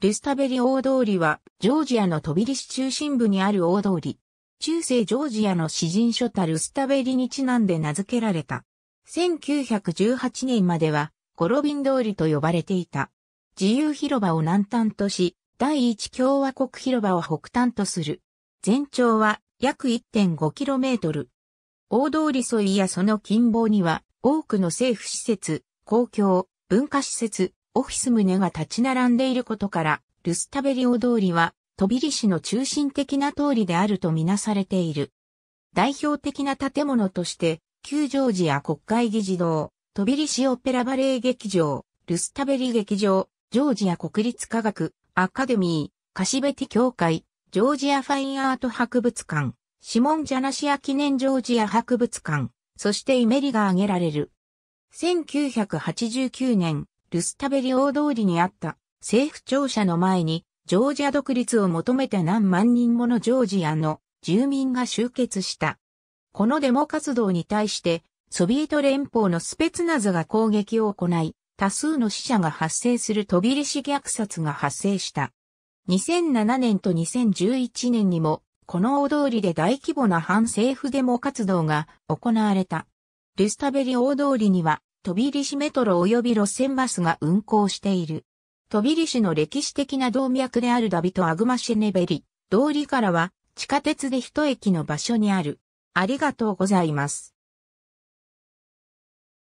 ルスタベリ大通りは、ジョージアのトビリシ中心部にある大通り。中世ジョージアの詩人書たルスタベリにちなんで名付けられた。1918年までは、ゴロビン通りと呼ばれていた。自由広場を南端とし、第一共和国広場を北端とする。全長は約 1.5km。大通り沿いやその近傍には、多くの政府施設、公共、文化施設、オフィス棟が立ち並んでいることから、ルスタベリオ通りは、トビリ市の中心的な通りであるとみなされている。代表的な建物として、旧ジョージア国会議事堂、トビリ市オペラバレエ劇場、ルスタベリ劇場、ジョージア国立科学、アカデミー、カシベティ協会、ジョージアファインアート博物館、シモン・ジャナシア記念ジョージア博物館、そしてイメリが挙げられる。1989年、ルスタベリ大通りにあった政府庁舎の前に、ジョージア独立を求めて何万人ものジョージアの住民が集結した。このデモ活動に対して、ソビエト連邦のスペツナズが攻撃を行い、多数の死者が発生する飛び出し虐殺が発生した。2007年と2011年にも、この大通りで大規模な反政府デモ活動が行われた。ルスタベリ大通りには飛び入り市メトロ及び路線バスが運行している。飛び入り市の歴史的な動脈であるダビト・アグマシェネベリ、通りからは地下鉄で一駅の場所にある。ありがとうございます。